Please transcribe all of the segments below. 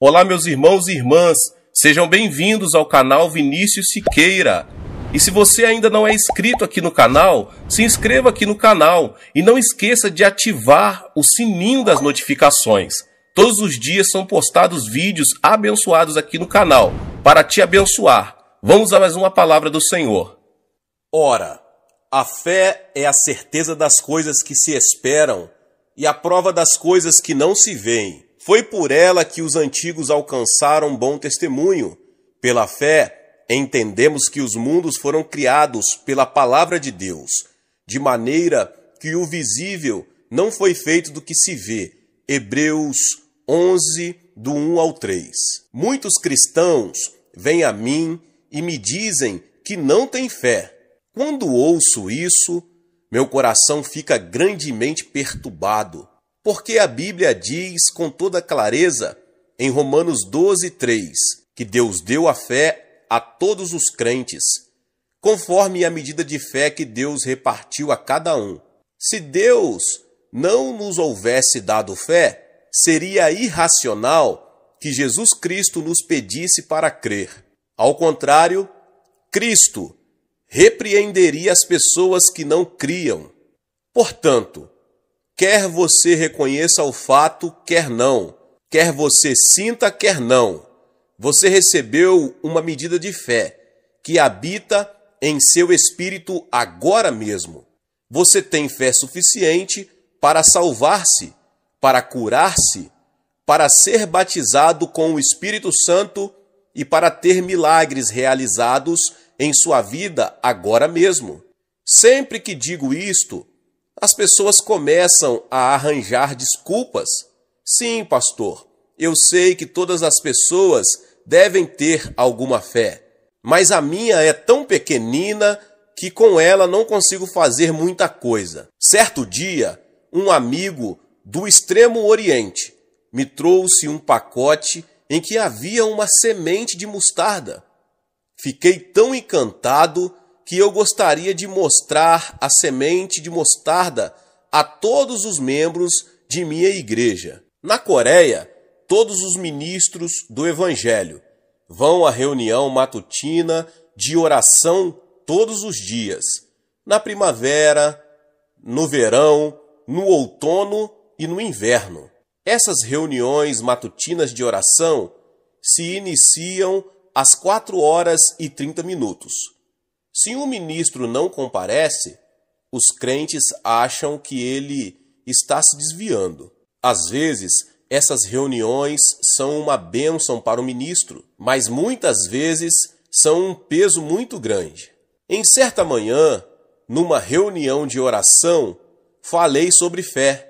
Olá, meus irmãos e irmãs, sejam bem-vindos ao canal Vinícius Siqueira. E se você ainda não é inscrito aqui no canal, se inscreva aqui no canal e não esqueça de ativar o sininho das notificações. Todos os dias são postados vídeos abençoados aqui no canal, para te abençoar. Vamos a mais uma palavra do Senhor. Ora, a fé é a certeza das coisas que se esperam e a prova das coisas que não se veem. Foi por ela que os antigos alcançaram bom testemunho. Pela fé, entendemos que os mundos foram criados pela palavra de Deus, de maneira que o visível não foi feito do que se vê. Hebreus 11, do 1 ao 3. Muitos cristãos vêm a mim e me dizem que não têm fé. Quando ouço isso, meu coração fica grandemente perturbado porque a Bíblia diz com toda clareza, em Romanos 12, 3, que Deus deu a fé a todos os crentes, conforme a medida de fé que Deus repartiu a cada um. Se Deus não nos houvesse dado fé, seria irracional que Jesus Cristo nos pedisse para crer. Ao contrário, Cristo repreenderia as pessoas que não criam. Portanto, Quer você reconheça o fato, quer não. Quer você sinta, quer não. Você recebeu uma medida de fé que habita em seu espírito agora mesmo. Você tem fé suficiente para salvar-se, para curar-se, para ser batizado com o Espírito Santo e para ter milagres realizados em sua vida agora mesmo. Sempre que digo isto, as pessoas começam a arranjar desculpas. Sim, pastor, eu sei que todas as pessoas devem ter alguma fé, mas a minha é tão pequenina que com ela não consigo fazer muita coisa. Certo dia, um amigo do Extremo Oriente me trouxe um pacote em que havia uma semente de mostarda. Fiquei tão encantado que eu gostaria de mostrar a semente de mostarda a todos os membros de minha igreja. Na Coreia, todos os ministros do Evangelho vão à reunião matutina de oração todos os dias, na primavera, no verão, no outono e no inverno. Essas reuniões matutinas de oração se iniciam às 4 horas e 30 minutos. Se um ministro não comparece, os crentes acham que ele está se desviando. Às vezes, essas reuniões são uma bênção para o ministro, mas muitas vezes são um peso muito grande. Em certa manhã, numa reunião de oração, falei sobre fé.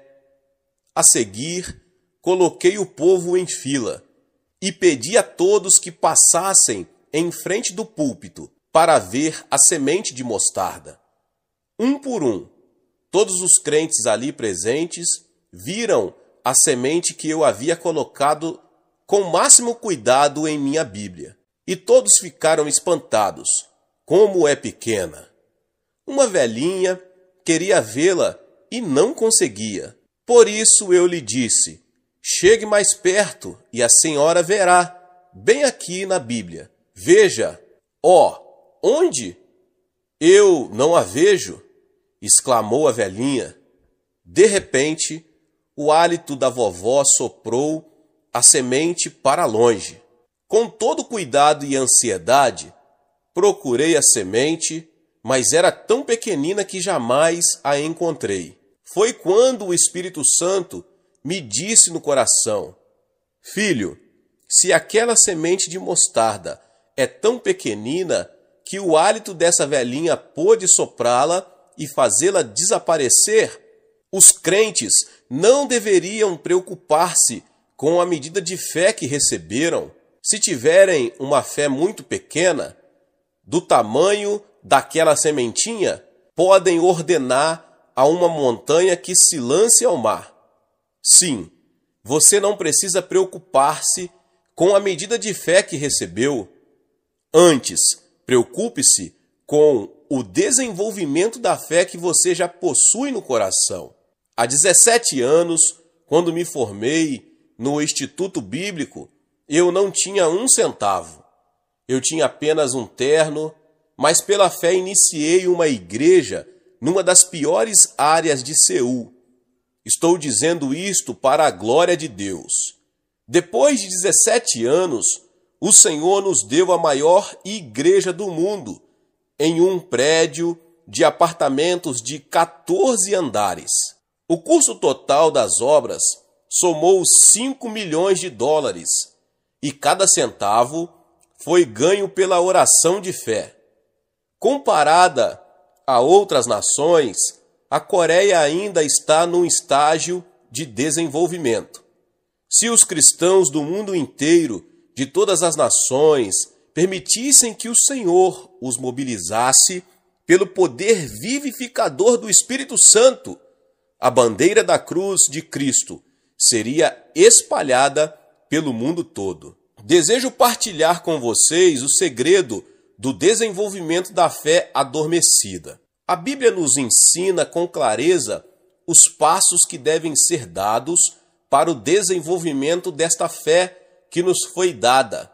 A seguir, coloquei o povo em fila e pedi a todos que passassem em frente do púlpito para ver a semente de mostarda. Um por um, todos os crentes ali presentes viram a semente que eu havia colocado com máximo cuidado em minha Bíblia. E todos ficaram espantados. Como é pequena! Uma velhinha queria vê-la e não conseguia. Por isso eu lhe disse: Chegue mais perto e a senhora verá, bem aqui na Bíblia. Veja, ó, Onde? Eu não a vejo! exclamou a velhinha. De repente, o hálito da vovó soprou a semente para longe. Com todo cuidado e ansiedade, procurei a semente, mas era tão pequenina que jamais a encontrei. Foi quando o Espírito Santo me disse no coração: Filho, se aquela semente de mostarda é tão pequenina, que o hálito dessa velhinha pôde soprá-la e fazê-la desaparecer, os crentes não deveriam preocupar-se com a medida de fé que receberam. Se tiverem uma fé muito pequena, do tamanho daquela sementinha, podem ordenar a uma montanha que se lance ao mar. Sim, você não precisa preocupar-se com a medida de fé que recebeu. Antes, Preocupe-se com o desenvolvimento da fé que você já possui no coração. Há 17 anos, quando me formei no Instituto Bíblico, eu não tinha um centavo. Eu tinha apenas um terno, mas pela fé iniciei uma igreja numa das piores áreas de Seul. Estou dizendo isto para a glória de Deus. Depois de 17 anos, o Senhor nos deu a maior igreja do mundo, em um prédio de apartamentos de 14 andares. O custo total das obras somou 5 milhões de dólares e cada centavo foi ganho pela oração de fé. Comparada a outras nações, a Coreia ainda está num estágio de desenvolvimento. Se os cristãos do mundo inteiro de todas as nações permitissem que o Senhor os mobilizasse pelo poder vivificador do Espírito Santo, a bandeira da cruz de Cristo seria espalhada pelo mundo todo. Desejo partilhar com vocês o segredo do desenvolvimento da fé adormecida. A Bíblia nos ensina com clareza os passos que devem ser dados para o desenvolvimento desta fé que nos foi dada.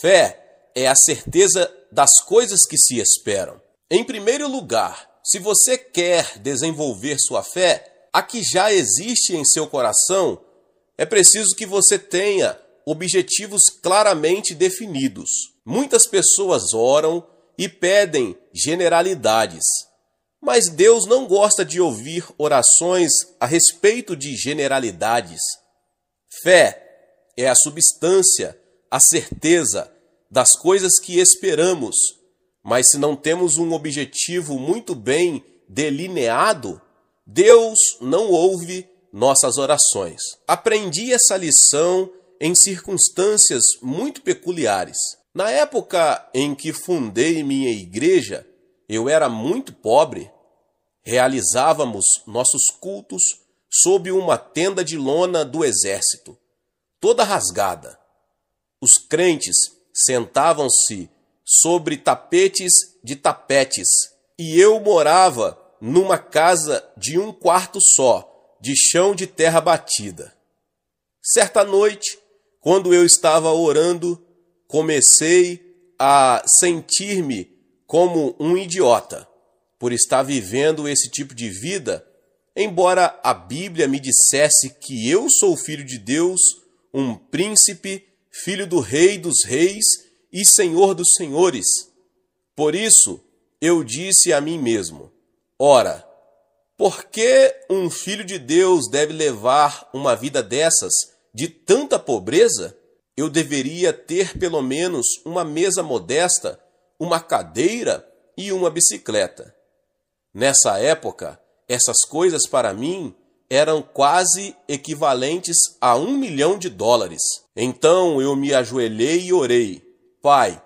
Fé é a certeza das coisas que se esperam. Em primeiro lugar, se você quer desenvolver sua fé, a que já existe em seu coração, é preciso que você tenha objetivos claramente definidos. Muitas pessoas oram e pedem generalidades, mas Deus não gosta de ouvir orações a respeito de generalidades. Fé é a substância, a certeza das coisas que esperamos, mas se não temos um objetivo muito bem delineado, Deus não ouve nossas orações. Aprendi essa lição em circunstâncias muito peculiares. Na época em que fundei minha igreja, eu era muito pobre. Realizávamos nossos cultos sob uma tenda de lona do exército toda rasgada. Os crentes sentavam-se sobre tapetes de tapetes, e eu morava numa casa de um quarto só, de chão de terra batida. Certa noite, quando eu estava orando, comecei a sentir-me como um idiota por estar vivendo esse tipo de vida, embora a Bíblia me dissesse que eu sou filho de Deus, um príncipe, filho do Rei dos Reis e Senhor dos Senhores. Por isso eu disse a mim mesmo: Ora, por que um filho de Deus deve levar uma vida dessas, de tanta pobreza? Eu deveria ter pelo menos uma mesa modesta, uma cadeira e uma bicicleta. Nessa época, essas coisas para mim eram quase equivalentes a um milhão de dólares. Então eu me ajoelhei e orei: Pai,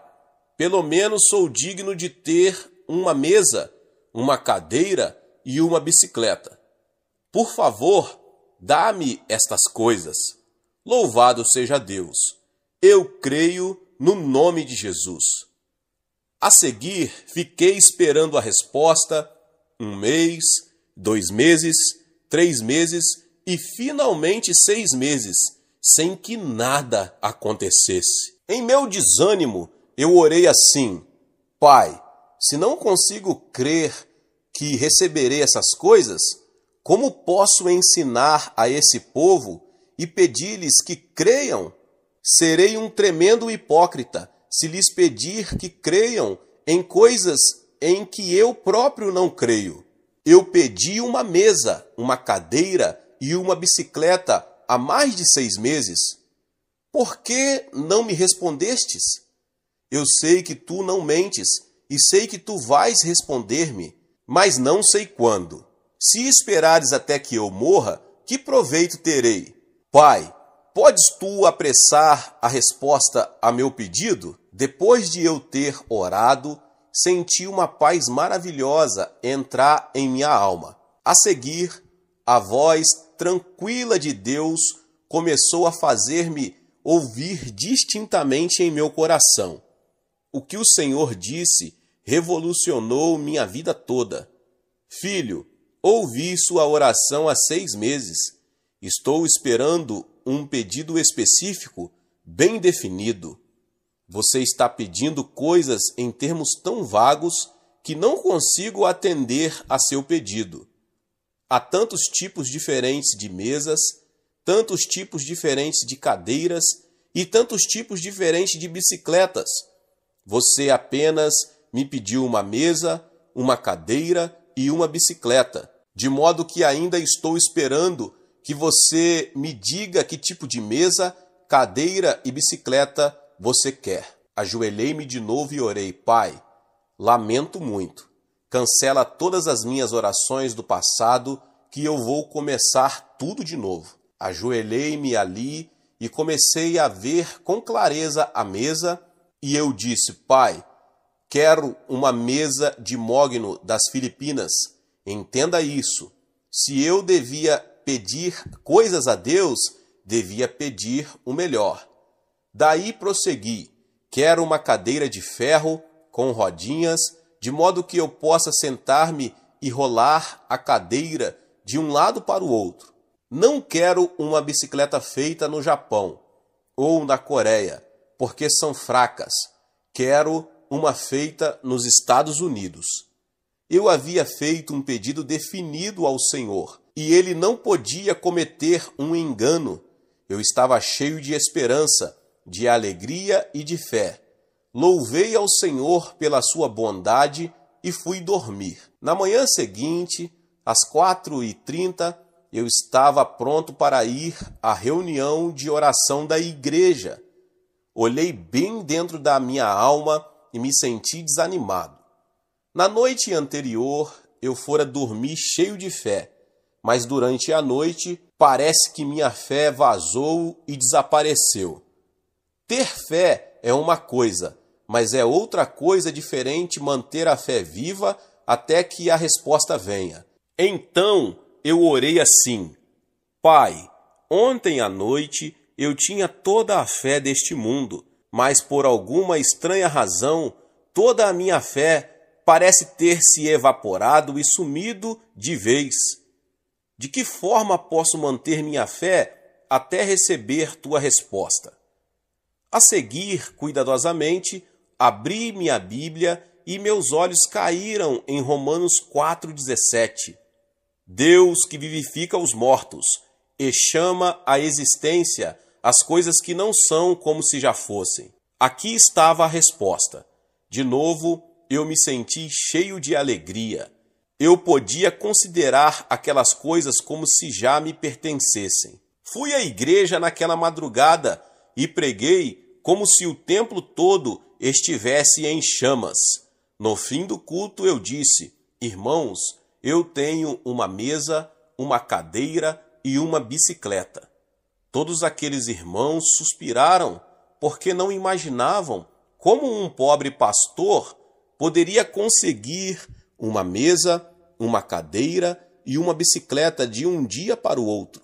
pelo menos sou digno de ter uma mesa, uma cadeira e uma bicicleta. Por favor, dá-me estas coisas. Louvado seja Deus. Eu creio no nome de Jesus. A seguir, fiquei esperando a resposta um mês, dois meses três meses e finalmente seis meses, sem que nada acontecesse. Em meu desânimo, eu orei assim: Pai, se não consigo crer que receberei essas coisas, como posso ensinar a esse povo e pedir-lhes que creiam? Serei um tremendo hipócrita se lhes pedir que creiam em coisas em que eu próprio não creio. Eu pedi uma mesa, uma cadeira e uma bicicleta há mais de seis meses. Por que não me respondestes? Eu sei que tu não mentes e sei que tu vais responder-me, mas não sei quando. Se esperares até que eu morra, que proveito terei? Pai, podes tu apressar a resposta a meu pedido? Depois de eu ter orado, senti uma paz maravilhosa entrar em minha alma. A seguir, a voz tranquila de Deus começou a fazer-me ouvir distintamente em meu coração. O que o Senhor disse revolucionou minha vida toda. Filho, ouvi sua oração há seis meses. Estou esperando um pedido específico bem definido. Você está pedindo coisas em termos tão vagos que não consigo atender a seu pedido. Há tantos tipos diferentes de mesas, tantos tipos diferentes de cadeiras e tantos tipos diferentes de bicicletas. Você apenas me pediu uma mesa, uma cadeira e uma bicicleta, de modo que ainda estou esperando que você me diga que tipo de mesa, cadeira e bicicleta você quer. Ajoelhei-me de novo e orei: Pai, lamento muito. Cancela todas as minhas orações do passado, que eu vou começar tudo de novo. Ajoelhei-me ali e comecei a ver com clareza a mesa, e eu disse: Pai, quero uma mesa de mogno das Filipinas. Entenda isso. Se eu devia pedir coisas a Deus, devia pedir o melhor. Daí prossegui: Quero uma cadeira de ferro com rodinhas, de modo que eu possa sentar-me e rolar a cadeira de um lado para o outro. Não quero uma bicicleta feita no Japão ou na Coreia, porque são fracas. Quero uma feita nos Estados Unidos. Eu havia feito um pedido definido ao Senhor e ele não podia cometer um engano. Eu estava cheio de esperança de alegria e de fé. Louvei ao Senhor pela sua bondade e fui dormir. Na manhã seguinte, às quatro e trinta, eu estava pronto para ir à reunião de oração da igreja. Olhei bem dentro da minha alma e me senti desanimado. Na noite anterior, eu fora dormir cheio de fé, mas durante a noite parece que minha fé vazou e desapareceu. Ter fé é uma coisa, mas é outra coisa diferente manter a fé viva até que a resposta venha. Então eu orei assim: Pai, ontem à noite eu tinha toda a fé deste mundo, mas por alguma estranha razão, toda a minha fé parece ter se evaporado e sumido de vez. De que forma posso manter minha fé até receber tua resposta? A seguir, cuidadosamente, abri minha Bíblia e meus olhos caíram em Romanos 4,17. Deus que vivifica os mortos e chama à existência as coisas que não são como se já fossem. Aqui estava a resposta. De novo, eu me senti cheio de alegria. Eu podia considerar aquelas coisas como se já me pertencessem. Fui à igreja naquela madrugada e preguei como se o templo todo estivesse em chamas. No fim do culto eu disse: Irmãos, eu tenho uma mesa, uma cadeira e uma bicicleta. Todos aqueles irmãos suspiraram, porque não imaginavam como um pobre pastor poderia conseguir uma mesa, uma cadeira e uma bicicleta de um dia para o outro.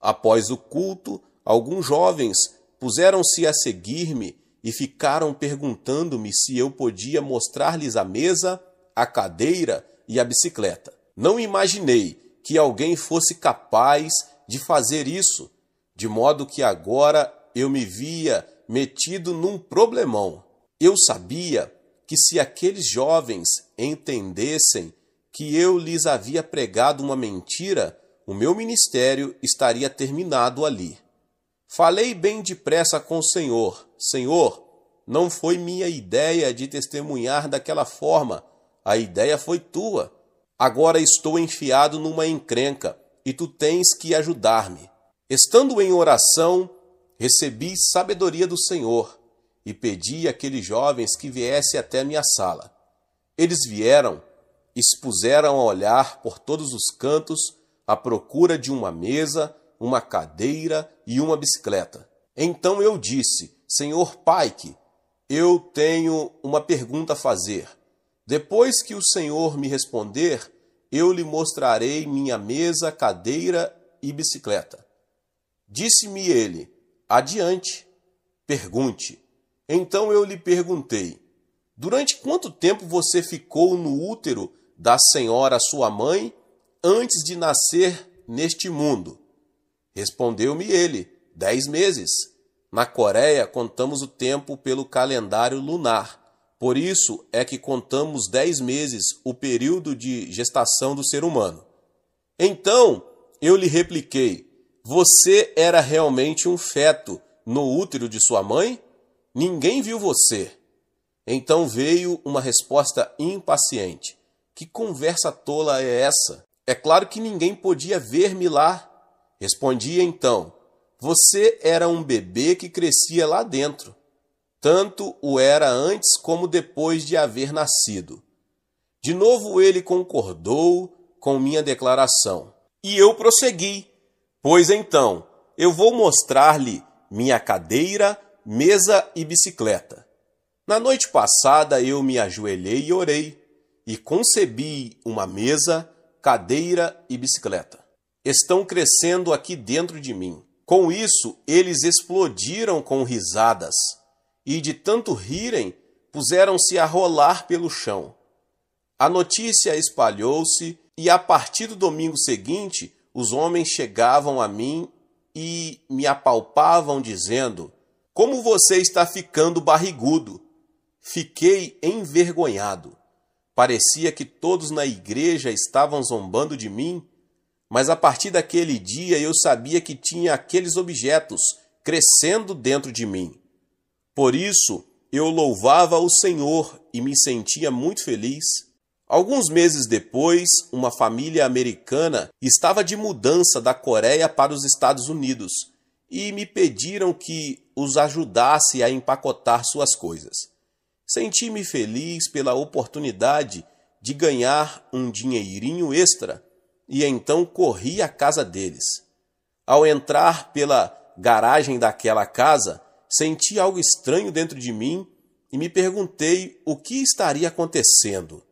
Após o culto, alguns jovens Puseram-se a seguir-me e ficaram perguntando-me se eu podia mostrar-lhes a mesa, a cadeira e a bicicleta. Não imaginei que alguém fosse capaz de fazer isso, de modo que agora eu me via metido num problemão. Eu sabia que se aqueles jovens entendessem que eu lhes havia pregado uma mentira, o meu ministério estaria terminado ali. Falei bem depressa com o Senhor. Senhor, não foi minha ideia de testemunhar daquela forma. A ideia foi tua. Agora estou enfiado numa encrenca e tu tens que ajudar-me. Estando em oração, recebi sabedoria do Senhor e pedi àqueles jovens que viessem até minha sala. Eles vieram, expuseram a olhar por todos os cantos à procura de uma mesa uma cadeira e uma bicicleta. Então eu disse: Senhor Pike, eu tenho uma pergunta a fazer. Depois que o Senhor me responder, eu lhe mostrarei minha mesa, cadeira e bicicleta. Disse-me ele: Adiante, pergunte. Então eu lhe perguntei: Durante quanto tempo você ficou no útero da senhora sua mãe antes de nascer neste mundo? Respondeu-me ele: Dez meses. Na Coreia, contamos o tempo pelo calendário lunar. Por isso é que contamos dez meses o período de gestação do ser humano. Então eu lhe repliquei: Você era realmente um feto no útero de sua mãe? Ninguém viu você. Então veio uma resposta impaciente: Que conversa tola é essa? É claro que ninguém podia ver-me lá Respondia então: Você era um bebê que crescia lá dentro. Tanto o era antes como depois de haver nascido. De novo ele concordou com minha declaração. E eu prossegui: Pois então, eu vou mostrar-lhe minha cadeira, mesa e bicicleta. Na noite passada eu me ajoelhei e orei, e concebi uma mesa, cadeira e bicicleta estão crescendo aqui dentro de mim. Com isso, eles explodiram com risadas, e de tanto rirem, puseram-se a rolar pelo chão. A notícia espalhou-se, e a partir do domingo seguinte, os homens chegavam a mim e me apalpavam, dizendo: Como você está ficando barrigudo? Fiquei envergonhado. Parecia que todos na igreja estavam zombando de mim mas a partir daquele dia eu sabia que tinha aqueles objetos crescendo dentro de mim. Por isso, eu louvava o Senhor e me sentia muito feliz. Alguns meses depois, uma família americana estava de mudança da Coreia para os Estados Unidos e me pediram que os ajudasse a empacotar suas coisas. Senti-me feliz pela oportunidade de ganhar um dinheirinho extra e então corri à casa deles. Ao entrar pela garagem daquela casa, senti algo estranho dentro de mim e me perguntei o que estaria acontecendo.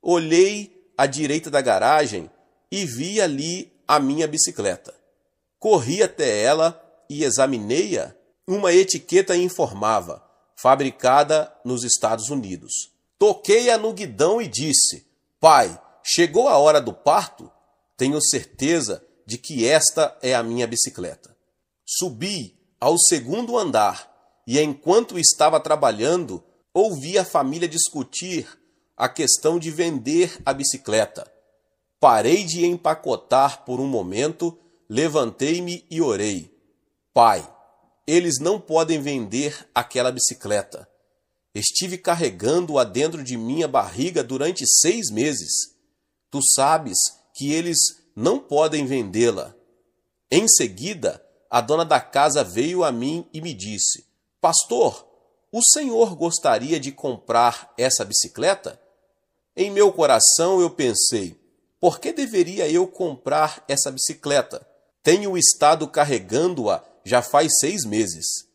Olhei à direita da garagem e vi ali a minha bicicleta. Corri até ela e examinei-a. Uma etiqueta informava: fabricada nos Estados Unidos. Toquei-a no guidão e disse: Pai, chegou a hora do parto? Tenho certeza de que esta é a minha bicicleta. Subi ao segundo andar e, enquanto estava trabalhando, ouvi a família discutir a questão de vender a bicicleta. Parei de empacotar por um momento, levantei-me e orei. Pai, eles não podem vender aquela bicicleta. Estive carregando-a dentro de minha barriga durante seis meses. Tu sabes que eles não podem vendê-la. Em seguida, a dona da casa veio a mim e me disse: Pastor, o senhor gostaria de comprar essa bicicleta? Em meu coração eu pensei: por que deveria eu comprar essa bicicleta? Tenho estado carregando-a já faz seis meses.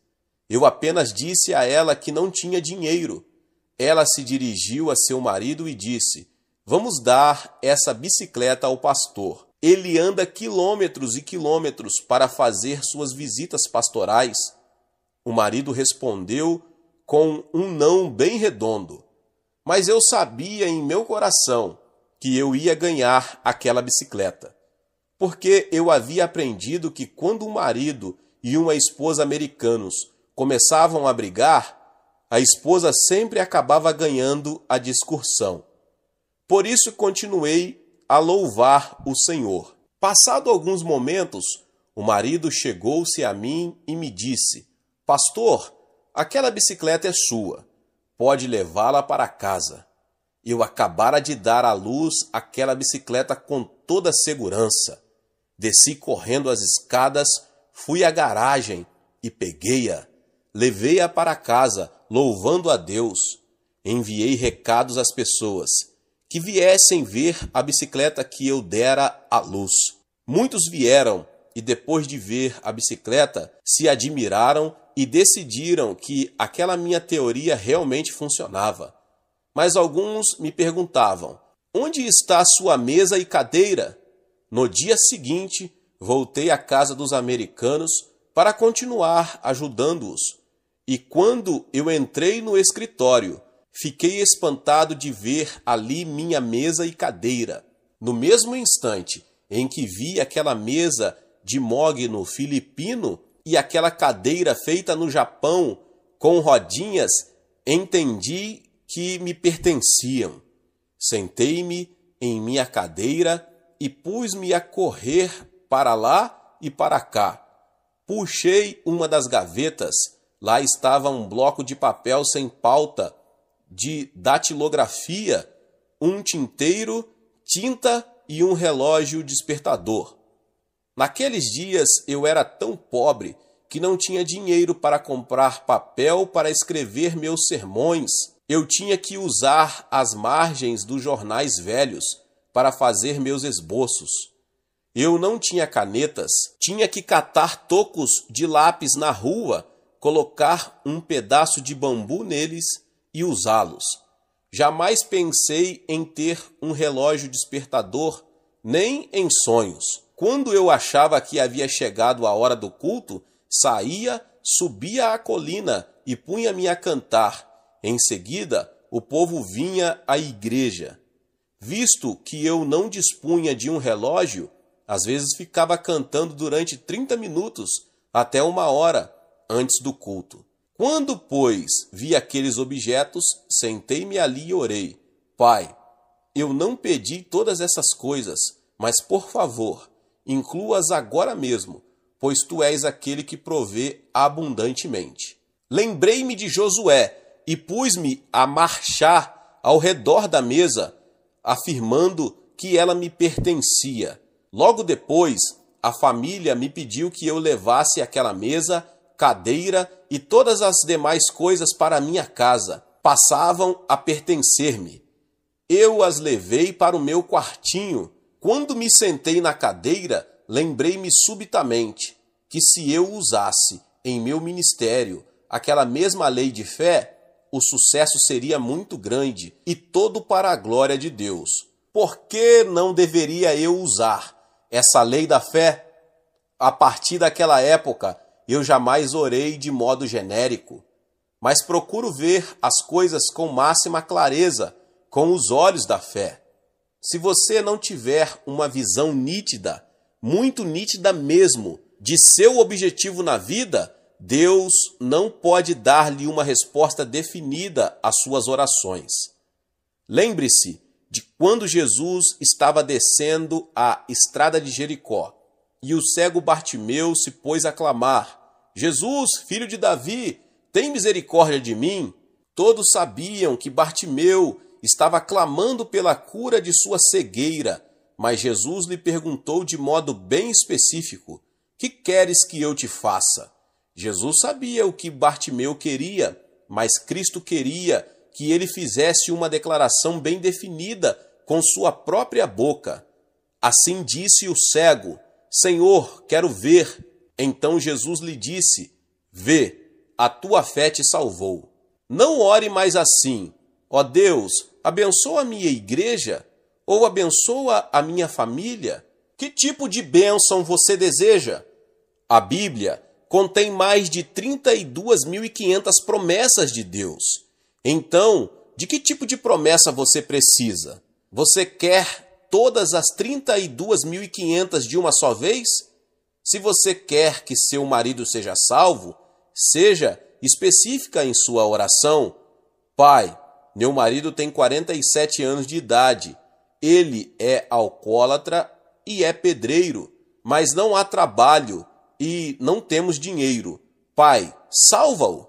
Eu apenas disse a ela que não tinha dinheiro. Ela se dirigiu a seu marido e disse: Vamos dar essa bicicleta ao pastor. Ele anda quilômetros e quilômetros para fazer suas visitas pastorais. O marido respondeu com um não bem redondo. Mas eu sabia em meu coração que eu ia ganhar aquela bicicleta, porque eu havia aprendido que quando um marido e uma esposa americanos começavam a brigar, a esposa sempre acabava ganhando a discussão. Por isso continuei a louvar o Senhor. Passado alguns momentos, o marido chegou-se a mim e me disse: Pastor, aquela bicicleta é sua. Pode levá-la para casa. Eu acabara de dar à luz aquela bicicleta com toda segurança. Desci correndo as escadas, fui à garagem e peguei-a. Levei-a para casa, louvando a Deus. Enviei recados às pessoas que viessem ver a bicicleta que eu dera à luz. Muitos vieram e, depois de ver a bicicleta, se admiraram e decidiram que aquela minha teoria realmente funcionava. Mas alguns me perguntavam: onde está sua mesa e cadeira? No dia seguinte, voltei à casa dos americanos para continuar ajudando-os. E quando eu entrei no escritório, Fiquei espantado de ver ali minha mesa e cadeira. No mesmo instante em que vi aquela mesa de mogno filipino e aquela cadeira feita no Japão com rodinhas, entendi que me pertenciam. Sentei-me em minha cadeira e pus-me a correr para lá e para cá. Puxei uma das gavetas, lá estava um bloco de papel sem pauta de datilografia, um tinteiro, tinta e um relógio despertador. Naqueles dias eu era tão pobre que não tinha dinheiro para comprar papel para escrever meus sermões. Eu tinha que usar as margens dos jornais velhos para fazer meus esboços. Eu não tinha canetas, tinha que catar tocos de lápis na rua, colocar um pedaço de bambu neles e usá-los. Jamais pensei em ter um relógio despertador, nem em sonhos. Quando eu achava que havia chegado a hora do culto, saía, subia a colina e punha-me a cantar. Em seguida, o povo vinha à igreja. Visto que eu não dispunha de um relógio, às vezes ficava cantando durante 30 minutos até uma hora antes do culto. Quando, pois, vi aqueles objetos, sentei-me ali e orei: Pai, eu não pedi todas essas coisas, mas por favor, incluas agora mesmo, pois tu és aquele que provê abundantemente. Lembrei-me de Josué e pus-me a marchar ao redor da mesa, afirmando que ela me pertencia. Logo depois, a família me pediu que eu levasse aquela mesa cadeira e todas as demais coisas para minha casa, passavam a pertencer-me. Eu as levei para o meu quartinho. Quando me sentei na cadeira, lembrei-me subitamente que se eu usasse em meu ministério aquela mesma lei de fé, o sucesso seria muito grande e todo para a glória de Deus. Por que não deveria eu usar essa lei da fé? A partir daquela época, eu jamais orei de modo genérico, mas procuro ver as coisas com máxima clareza, com os olhos da fé. Se você não tiver uma visão nítida, muito nítida mesmo, de seu objetivo na vida, Deus não pode dar-lhe uma resposta definida às suas orações. Lembre-se de quando Jesus estava descendo a estrada de Jericó e o cego Bartimeu se pôs a clamar: Jesus, filho de Davi, tem misericórdia de mim? Todos sabiam que Bartimeu estava clamando pela cura de sua cegueira, mas Jesus lhe perguntou de modo bem específico: Que queres que eu te faça? Jesus sabia o que Bartimeu queria, mas Cristo queria que ele fizesse uma declaração bem definida com sua própria boca. Assim disse o cego: Senhor, quero ver. Então Jesus lhe disse: Vê, a tua fé te salvou. Não ore mais assim: Ó Deus, abençoa a minha igreja ou abençoa a minha família. Que tipo de bênção você deseja? A Bíblia contém mais de 32.500 promessas de Deus. Então, de que tipo de promessa você precisa? Você quer todas as 32.500 de uma só vez? Se você quer que seu marido seja salvo, seja específica em sua oração. Pai, meu marido tem 47 anos de idade. Ele é alcoólatra e é pedreiro, mas não há trabalho e não temos dinheiro. Pai, salva-o.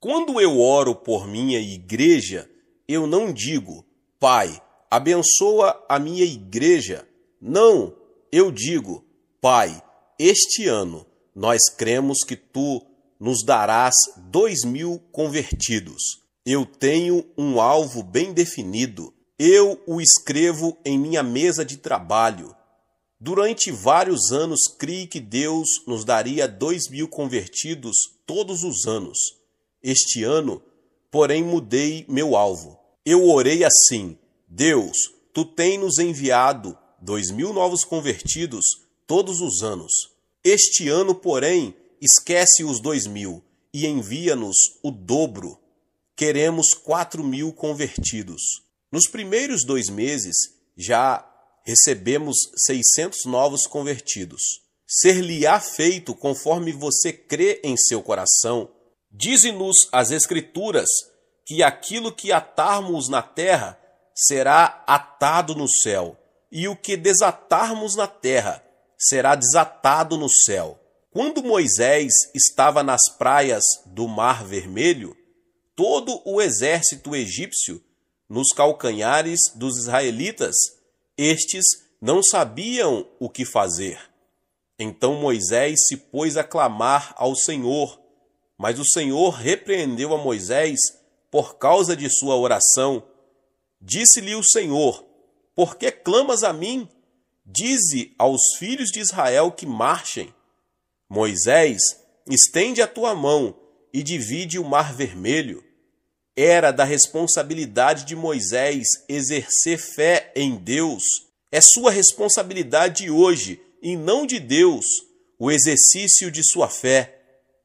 Quando eu oro por minha igreja, eu não digo, Pai, abençoa a minha igreja. Não, eu digo, Pai, este ano nós cremos que tu nos darás dois mil convertidos. Eu tenho um alvo bem definido. Eu o escrevo em minha mesa de trabalho. Durante vários anos criei que Deus nos daria dois mil convertidos todos os anos. Este ano, porém, mudei meu alvo. Eu orei assim: Deus, tu tens nos enviado dois mil novos convertidos todos os anos. Este ano, porém, esquece os dois mil e envia-nos o dobro. Queremos quatro mil convertidos. Nos primeiros dois meses, já recebemos seiscentos novos convertidos. Ser-lhe-á feito conforme você crê em seu coração. Dize-nos as Escrituras que aquilo que atarmos na terra será atado no céu, e o que desatarmos na terra será desatado no céu. Quando Moisés estava nas praias do Mar Vermelho, todo o exército egípcio nos calcanhares dos israelitas, estes não sabiam o que fazer. Então Moisés se pôs a clamar ao Senhor, mas o Senhor repreendeu a Moisés por causa de sua oração Disse-lhe o Senhor: Por que clamas a mim? Dize aos filhos de Israel que marchem. Moisés, estende a tua mão e divide o mar vermelho. Era da responsabilidade de Moisés exercer fé em Deus. É sua responsabilidade hoje, e não de Deus, o exercício de sua fé.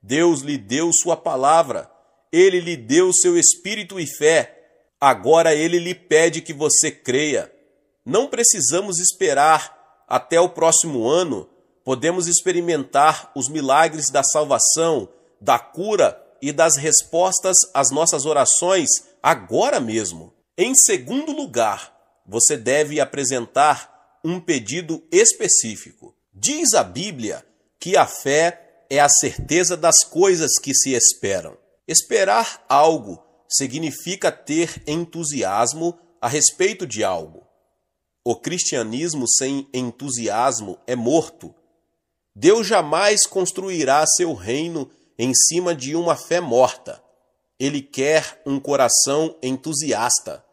Deus lhe deu sua palavra, ele lhe deu seu espírito e fé Agora ele lhe pede que você creia. Não precisamos esperar até o próximo ano. Podemos experimentar os milagres da salvação, da cura e das respostas às nossas orações agora mesmo. Em segundo lugar, você deve apresentar um pedido específico. Diz a Bíblia que a fé é a certeza das coisas que se esperam. Esperar algo significa ter entusiasmo a respeito de algo. O cristianismo sem entusiasmo é morto. Deus jamais construirá seu reino em cima de uma fé morta. Ele quer um coração entusiasta.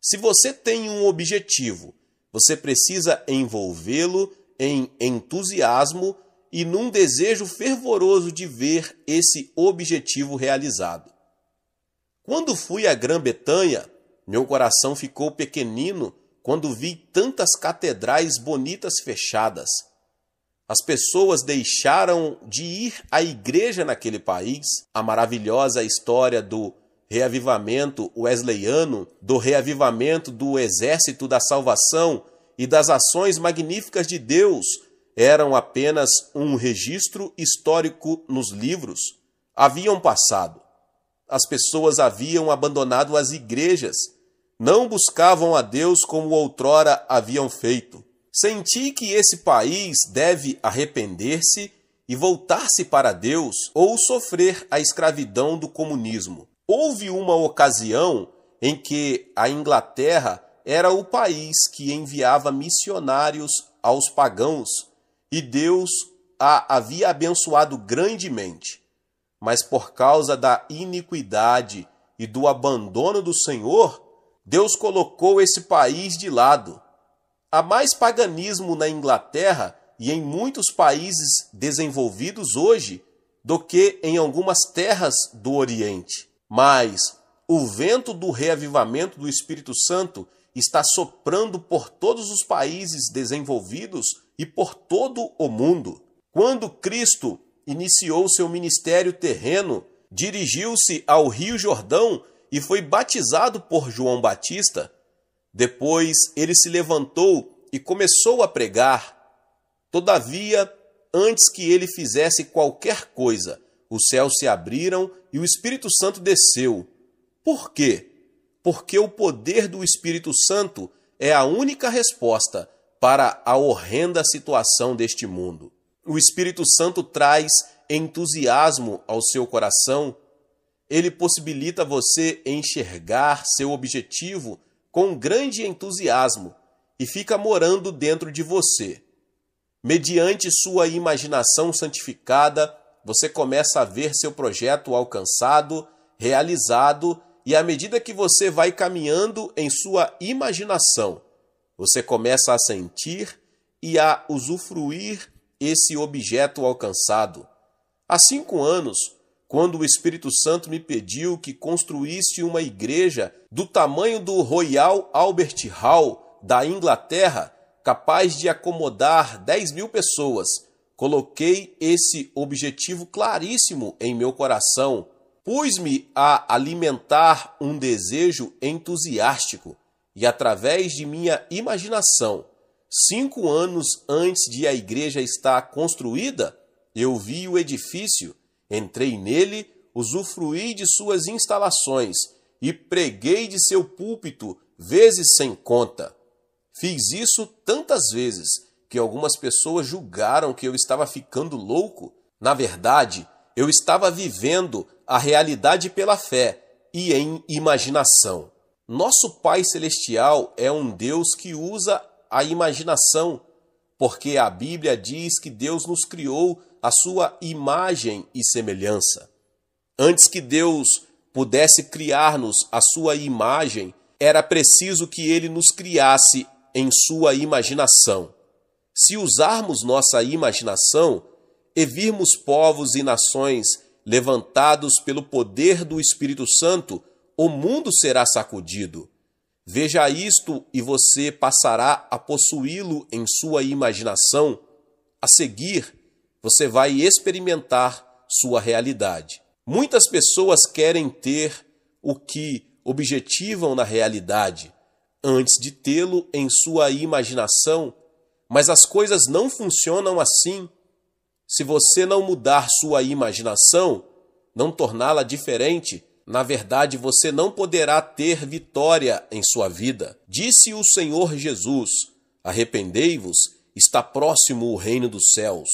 Se você tem um objetivo, você precisa envolvê-lo em entusiasmo e num desejo fervoroso de ver esse objetivo realizado. Quando fui à Grã-Bretanha, meu coração ficou pequenino quando vi tantas catedrais bonitas fechadas. As pessoas deixaram de ir à igreja naquele país. A maravilhosa história do reavivamento wesleyano, do reavivamento do exército da salvação e das ações magníficas de Deus eram apenas um registro histórico nos livros. Haviam passado as pessoas haviam abandonado as igrejas, não buscavam a Deus como outrora haviam feito. Senti que esse país deve arrepender-se e voltar-se para Deus ou sofrer a escravidão do comunismo. Houve uma ocasião em que a Inglaterra era o país que enviava missionários aos pagãos e Deus a havia abençoado grandemente mas por causa da iniquidade e do abandono do Senhor, Deus colocou esse país de lado. Há mais paganismo na Inglaterra e em muitos países desenvolvidos hoje do que em algumas terras do Oriente. Mas o vento do reavivamento do Espírito Santo está soprando por todos os países desenvolvidos e por todo o mundo. Quando Cristo iniciou seu ministério terreno, dirigiu-se ao Rio Jordão e foi batizado por João Batista. Depois ele se levantou e começou a pregar. Todavia, antes que ele fizesse qualquer coisa, os céus se abriram e o Espírito Santo desceu. Por quê? Porque o poder do Espírito Santo é a única resposta para a horrenda situação deste mundo o Espírito Santo traz entusiasmo ao seu coração, ele possibilita você enxergar seu objetivo com grande entusiasmo e fica morando dentro de você. Mediante sua imaginação santificada, você começa a ver seu projeto alcançado, realizado, e à medida que você vai caminhando em sua imaginação, você começa a sentir e a usufruir esse objeto alcançado. Há cinco anos, quando o Espírito Santo me pediu que construísse uma igreja do tamanho do Royal Albert Hall da Inglaterra, capaz de acomodar 10 mil pessoas, coloquei esse objetivo claríssimo em meu coração. Pus-me a alimentar um desejo entusiástico e, através de minha imaginação, cinco anos antes de a igreja estar construída, eu vi o edifício, entrei nele, usufruí de suas instalações e preguei de seu púlpito vezes sem conta. Fiz isso tantas vezes que algumas pessoas julgaram que eu estava ficando louco. Na verdade, eu estava vivendo a realidade pela fé e em imaginação. Nosso Pai Celestial é um Deus que usa a imaginação, porque a Bíblia diz que Deus nos criou a sua imagem e semelhança. Antes que Deus pudesse criar-nos a sua imagem, era preciso que ele nos criasse em sua imaginação. Se usarmos nossa imaginação e virmos povos e nações levantados pelo poder do Espírito Santo, o mundo será sacudido. Veja isto e você passará a possuí-lo em sua imaginação. A seguir, você vai experimentar sua realidade. Muitas pessoas querem ter o que objetivam na realidade antes de tê-lo em sua imaginação, mas as coisas não funcionam assim. Se você não mudar sua imaginação, não torná-la diferente, na verdade, você não poderá ter vitória em sua vida. Disse o Senhor Jesus: Arrependei-vos, está próximo o reino dos céus.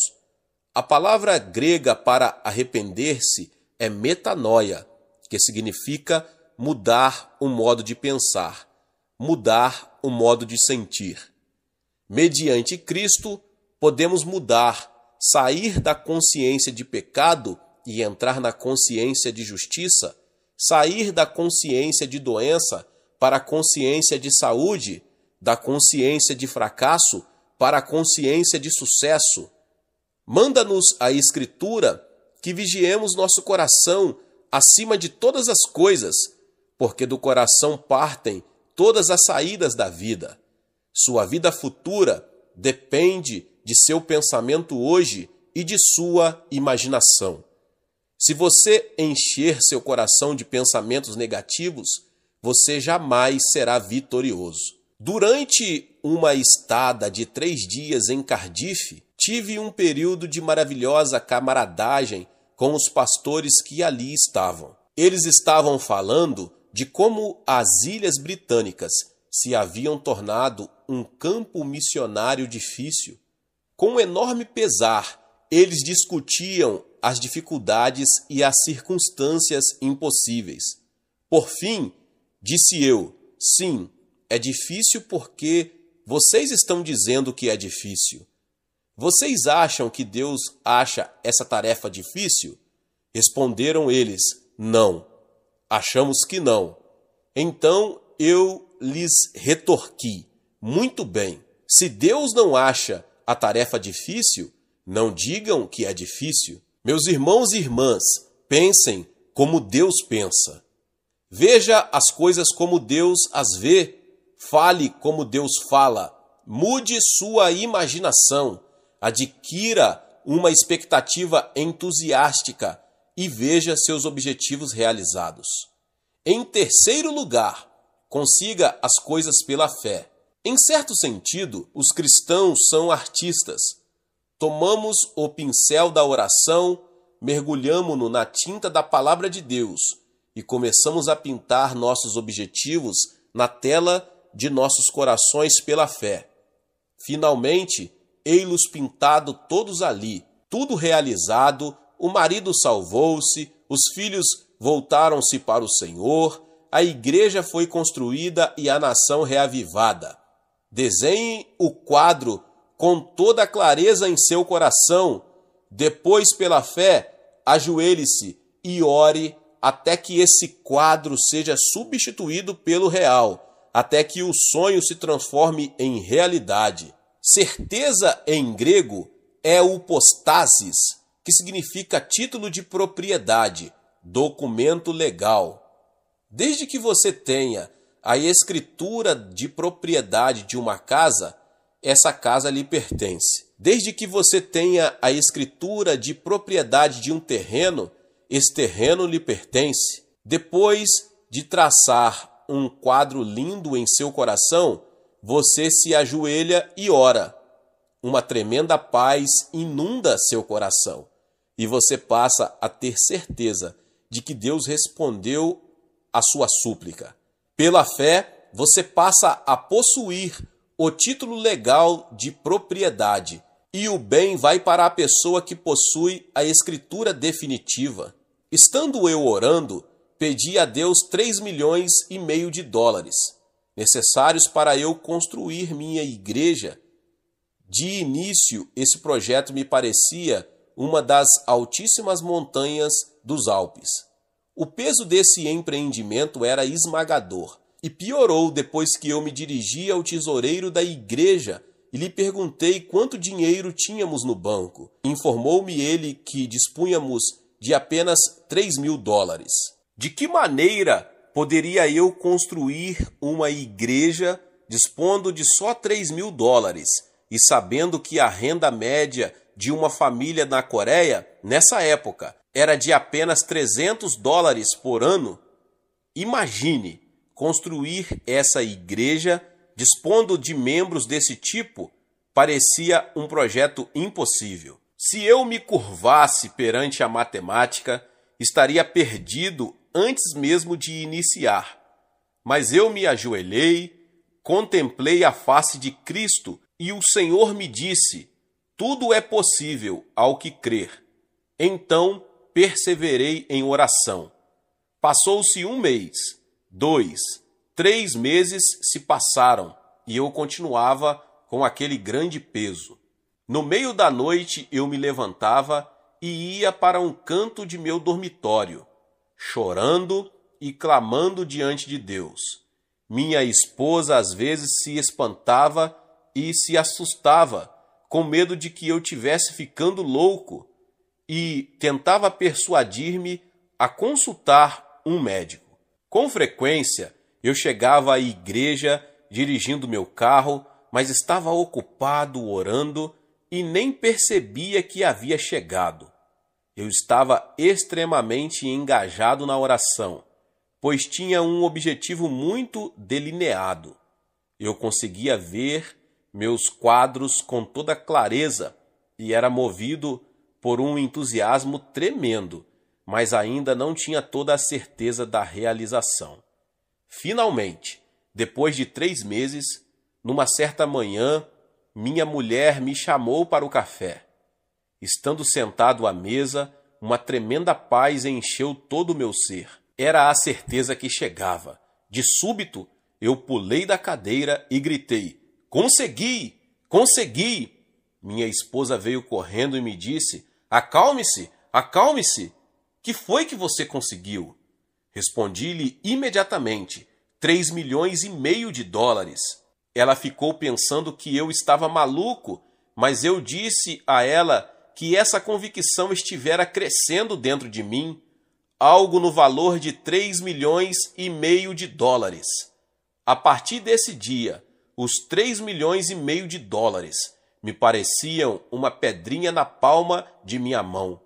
A palavra grega para arrepender-se é metanoia, que significa mudar o modo de pensar, mudar o modo de sentir. Mediante Cristo, podemos mudar, sair da consciência de pecado e entrar na consciência de justiça sair da consciência de doença para a consciência de saúde, da consciência de fracasso para a consciência de sucesso. Manda-nos a Escritura que vigiemos nosso coração acima de todas as coisas, porque do coração partem todas as saídas da vida. Sua vida futura depende de seu pensamento hoje e de sua imaginação. Se você encher seu coração de pensamentos negativos, você jamais será vitorioso. Durante uma estada de três dias em Cardiff, tive um período de maravilhosa camaradagem com os pastores que ali estavam. Eles estavam falando de como as ilhas britânicas se haviam tornado um campo missionário difícil. Com enorme pesar, eles discutiam as dificuldades e as circunstâncias impossíveis. Por fim, disse eu: sim, é difícil porque vocês estão dizendo que é difícil. Vocês acham que Deus acha essa tarefa difícil? Responderam eles: Não. Achamos que não. Então eu lhes retorqui: Muito bem. Se Deus não acha a tarefa difícil, não digam que é difícil. Meus irmãos e irmãs, pensem como Deus pensa. Veja as coisas como Deus as vê, fale como Deus fala, mude sua imaginação, adquira uma expectativa entusiástica e veja seus objetivos realizados. Em terceiro lugar, consiga as coisas pela fé. Em certo sentido, os cristãos são artistas tomamos o pincel da oração, mergulhamo-no na tinta da palavra de Deus e começamos a pintar nossos objetivos na tela de nossos corações pela fé. Finalmente, ei-los pintado todos ali, tudo realizado, o marido salvou-se, os filhos voltaram-se para o Senhor, a igreja foi construída e a nação reavivada. Desenhe o quadro com toda a clareza em seu coração. Depois, pela fé, ajoelhe-se e ore até que esse quadro seja substituído pelo real, até que o sonho se transforme em realidade. Certeza em grego é o postasis, que significa título de propriedade, documento legal. Desde que você tenha a escritura de propriedade de uma casa, essa casa lhe pertence. Desde que você tenha a escritura de propriedade de um terreno, esse terreno lhe pertence. Depois de traçar um quadro lindo em seu coração, você se ajoelha e ora. Uma tremenda paz inunda seu coração e você passa a ter certeza de que Deus respondeu a sua súplica. Pela fé, você passa a possuir o título legal de propriedade, e o bem vai para a pessoa que possui a escritura definitiva. Estando eu orando, pedi a Deus 3 milhões e meio de dólares, necessários para eu construir minha igreja. De início, esse projeto me parecia uma das altíssimas montanhas dos Alpes. O peso desse empreendimento era esmagador e piorou depois que eu me dirigi ao tesoureiro da igreja e lhe perguntei quanto dinheiro tínhamos no banco. Informou-me ele que dispunhamos de apenas 3 mil dólares. De que maneira poderia eu construir uma igreja dispondo de só 3 mil dólares e sabendo que a renda média de uma família na Coreia, nessa época, era de apenas 300 dólares por ano? Imagine! construir essa igreja dispondo de membros desse tipo parecia um projeto impossível. Se eu me curvasse perante a matemática, estaria perdido antes mesmo de iniciar. Mas eu me ajoelhei, contemplei a face de Cristo e o Senhor me disse: Tudo é possível ao que crer. Então perseverei em oração. Passou-se um mês Dois, três meses se passaram e eu continuava com aquele grande peso. No meio da noite eu me levantava e ia para um canto de meu dormitório, chorando e clamando diante de Deus. Minha esposa às vezes se espantava e se assustava, com medo de que eu tivesse ficando louco, e tentava persuadir-me a consultar um médico. Com frequência, eu chegava à igreja dirigindo meu carro, mas estava ocupado orando e nem percebia que havia chegado. Eu estava extremamente engajado na oração, pois tinha um objetivo muito delineado. Eu conseguia ver meus quadros com toda clareza e era movido por um entusiasmo tremendo mas ainda não tinha toda a certeza da realização. Finalmente, depois de três meses, numa certa manhã, minha mulher me chamou para o café. Estando sentado à mesa, uma tremenda paz encheu todo o meu ser. Era a certeza que chegava. De súbito, eu pulei da cadeira e gritei: Consegui! Consegui! Minha esposa veio correndo e me disse: Acalme-se! Acalme-se! Que foi que você conseguiu? Respondi-lhe imediatamente: três milhões e meio de dólares. Ela ficou pensando que eu estava maluco, mas eu disse a ela que essa convicção estivera crescendo dentro de mim, algo no valor de três milhões e meio de dólares. A partir desse dia, os três milhões e meio de dólares me pareciam uma pedrinha na palma de minha mão.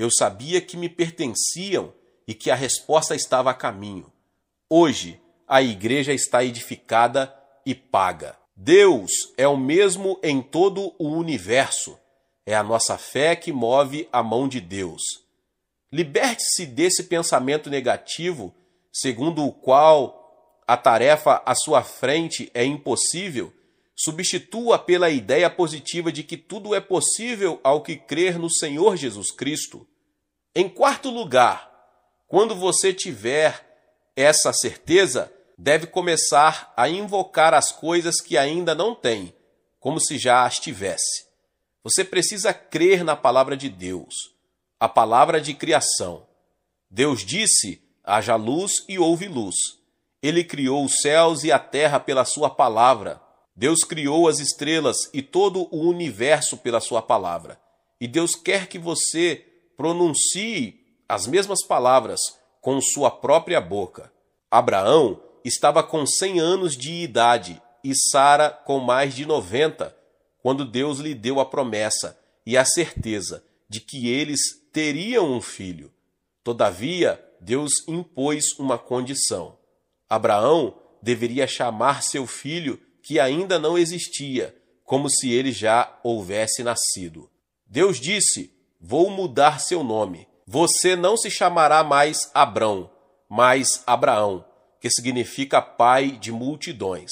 Eu sabia que me pertenciam e que a resposta estava a caminho. Hoje, a igreja está edificada e paga. Deus é o mesmo em todo o universo. É a nossa fé que move a mão de Deus. Liberte-se desse pensamento negativo, segundo o qual a tarefa à sua frente é impossível substitua pela ideia positiva de que tudo é possível ao que crer no Senhor Jesus Cristo. Em quarto lugar, quando você tiver essa certeza, deve começar a invocar as coisas que ainda não tem, como se já as tivesse. Você precisa crer na palavra de Deus, a palavra de criação. Deus disse: haja luz e houve luz. Ele criou os céus e a terra pela sua palavra. Deus criou as estrelas e todo o universo pela sua palavra. E Deus quer que você pronuncie as mesmas palavras com sua própria boca. Abraão estava com 100 anos de idade e Sara com mais de 90, quando Deus lhe deu a promessa e a certeza de que eles teriam um filho. Todavia, Deus impôs uma condição. Abraão deveria chamar seu filho que ainda não existia, como se ele já houvesse nascido. Deus disse: Vou mudar seu nome. Você não se chamará mais Abrão, mas Abraão, que significa pai de multidões.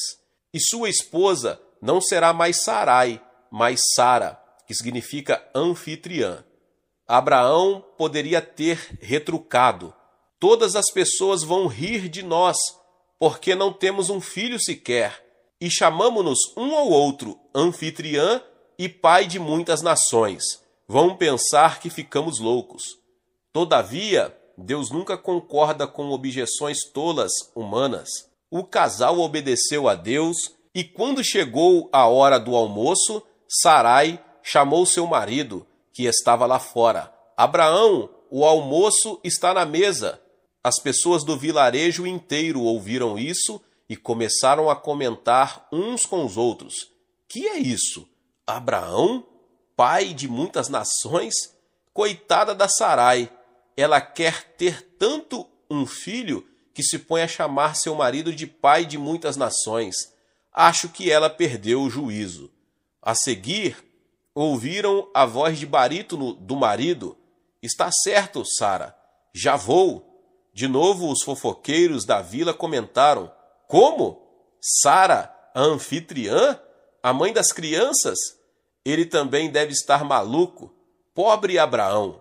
E sua esposa não será mais Sarai, mas Sara, que significa anfitriã. Abraão poderia ter retrucado: Todas as pessoas vão rir de nós, porque não temos um filho sequer e chamamos-nos um ao outro anfitriã e pai de muitas nações. Vão pensar que ficamos loucos. Todavia, Deus nunca concorda com objeções tolas humanas. O casal obedeceu a Deus e, quando chegou a hora do almoço, Sarai chamou seu marido, que estava lá fora. Abraão, o almoço está na mesa. As pessoas do vilarejo inteiro ouviram isso e começaram a comentar uns com os outros: Que é isso? Abraão? Pai de muitas nações? Coitada da Sarai! Ela quer ter tanto um filho que se põe a chamar seu marido de pai de muitas nações. Acho que ela perdeu o juízo. A seguir, ouviram a voz de barítono do marido: Está certo, Sara, já vou. De novo, os fofoqueiros da vila comentaram: como Sara, a anfitriã, a mãe das crianças, ele também deve estar maluco, pobre Abraão.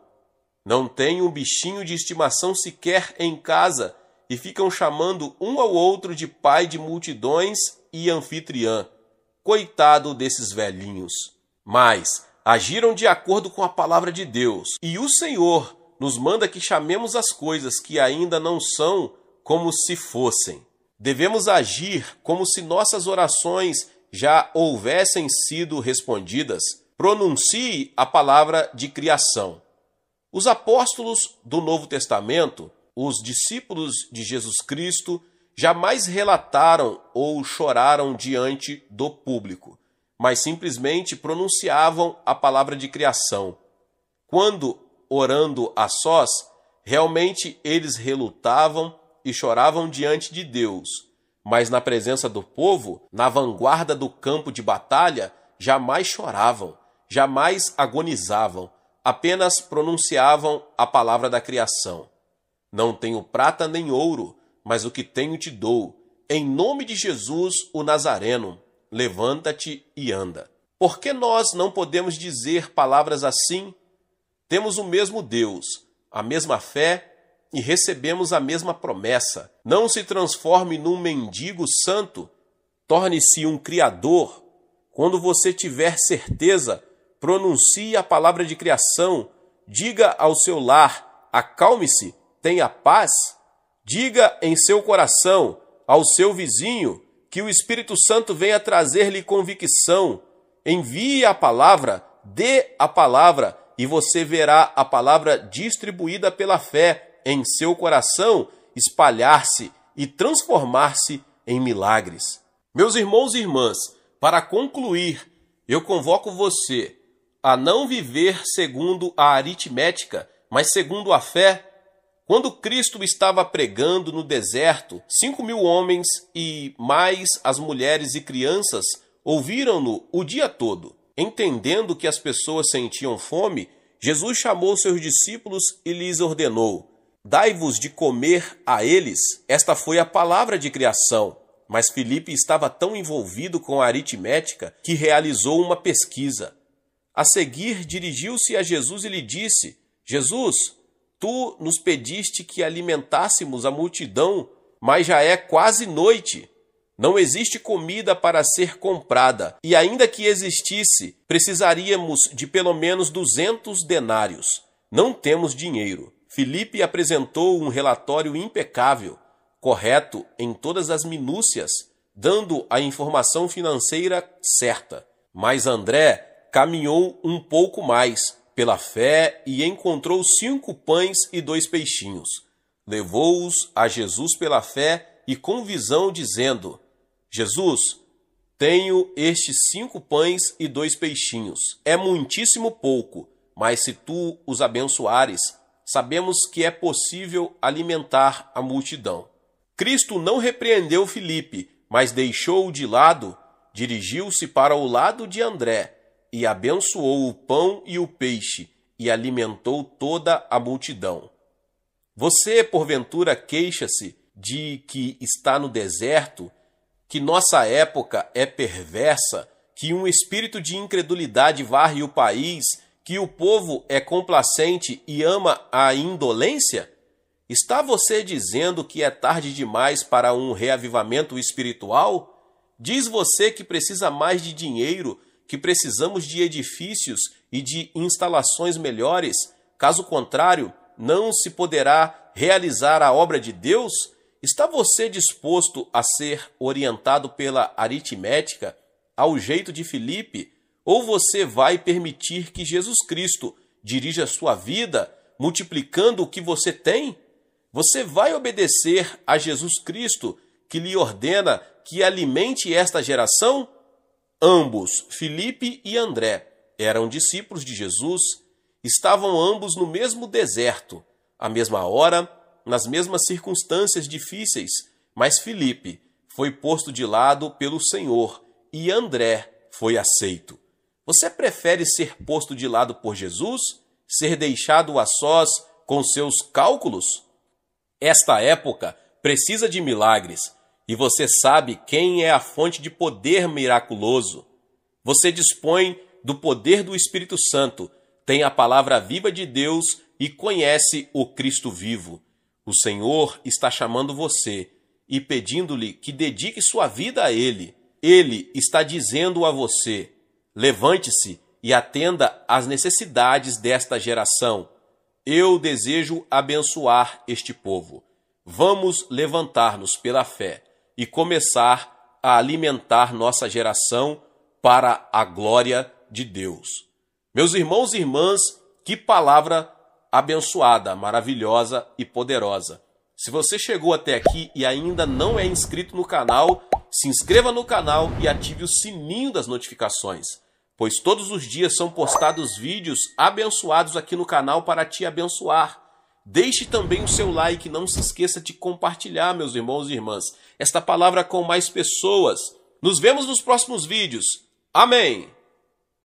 Não tem um bichinho de estimação sequer em casa e ficam chamando um ao outro de pai de multidões e anfitriã. Coitado desses velhinhos. Mas agiram de acordo com a palavra de Deus, e o Senhor nos manda que chamemos as coisas que ainda não são como se fossem. Devemos agir como se nossas orações já houvessem sido respondidas. Pronuncie a palavra de criação. Os apóstolos do Novo Testamento, os discípulos de Jesus Cristo, jamais relataram ou choraram diante do público, mas simplesmente pronunciavam a palavra de criação. Quando orando a sós, realmente eles relutavam e choravam diante de Deus, mas na presença do povo, na vanguarda do campo de batalha, jamais choravam, jamais agonizavam, apenas pronunciavam a palavra da criação. Não tenho prata nem ouro, mas o que tenho te dou. Em nome de Jesus, o Nazareno, levanta-te e anda. Por que nós não podemos dizer palavras assim? Temos o mesmo Deus, a mesma fé e recebemos a mesma promessa. Não se transforme num mendigo santo, torne-se um criador. Quando você tiver certeza, pronuncie a palavra de criação, diga ao seu lar: acalme-se, tenha paz. Diga em seu coração, ao seu vizinho, que o Espírito Santo venha trazer-lhe convicção. Envie a palavra, dê a palavra, e você verá a palavra distribuída pela fé em seu coração espalhar-se e transformar-se em milagres. Meus irmãos e irmãs, para concluir, eu convoco você a não viver segundo a aritmética, mas segundo a fé. Quando Cristo estava pregando no deserto, cinco mil homens e mais as mulheres e crianças ouviram-no o dia todo. Entendendo que as pessoas sentiam fome, Jesus chamou seus discípulos e lhes ordenou: Dai-vos de comer a eles. Esta foi a palavra de criação. Mas Felipe estava tão envolvido com a aritmética que realizou uma pesquisa. A seguir, dirigiu-se a Jesus e lhe disse: Jesus, tu nos pediste que alimentássemos a multidão, mas já é quase noite. Não existe comida para ser comprada, e ainda que existisse, precisaríamos de pelo menos duzentos denários. Não temos dinheiro. Felipe apresentou um relatório impecável, correto em todas as minúcias, dando a informação financeira certa. Mas André caminhou um pouco mais pela fé e encontrou cinco pães e dois peixinhos. Levou-os a Jesus pela fé e com visão, dizendo: Jesus, tenho estes cinco pães e dois peixinhos. É muitíssimo pouco, mas se tu os abençoares, sabemos que é possível alimentar a multidão. Cristo não repreendeu Filipe, mas deixou-o de lado, dirigiu-se para o lado de André e abençoou o pão e o peixe e alimentou toda a multidão. Você, porventura, queixa-se de que está no deserto, que nossa época é perversa, que um espírito de incredulidade varre o país que o povo é complacente e ama a indolência? Está você dizendo que é tarde demais para um reavivamento espiritual? Diz você que precisa mais de dinheiro, que precisamos de edifícios e de instalações melhores, caso contrário, não se poderá realizar a obra de Deus? Está você disposto a ser orientado pela aritmética, ao jeito de Filipe, ou você vai permitir que Jesus Cristo dirija a sua vida, multiplicando o que você tem? Você vai obedecer a Jesus Cristo, que lhe ordena que alimente esta geração? Ambos, Felipe e André, eram discípulos de Jesus, estavam ambos no mesmo deserto, à mesma hora, nas mesmas circunstâncias difíceis, mas Felipe foi posto de lado pelo Senhor e André foi aceito. Você prefere ser posto de lado por Jesus, ser deixado a sós com seus cálculos? Esta época precisa de milagres e você sabe quem é a fonte de poder miraculoso. Você dispõe do poder do Espírito Santo, tem a palavra viva de Deus e conhece o Cristo vivo. O Senhor está chamando você e pedindo-lhe que dedique sua vida a Ele. Ele está dizendo a você: Levante-se e atenda às necessidades desta geração. Eu desejo abençoar este povo. Vamos levantar-nos pela fé e começar a alimentar nossa geração para a glória de Deus. Meus irmãos e irmãs, que palavra abençoada, maravilhosa e poderosa. Se você chegou até aqui e ainda não é inscrito no canal, se inscreva no canal e ative o sininho das notificações pois todos os dias são postados vídeos abençoados aqui no canal para te abençoar. Deixe também o seu like, não se esqueça de compartilhar, meus irmãos e irmãs, esta palavra é com mais pessoas. Nos vemos nos próximos vídeos. Amém!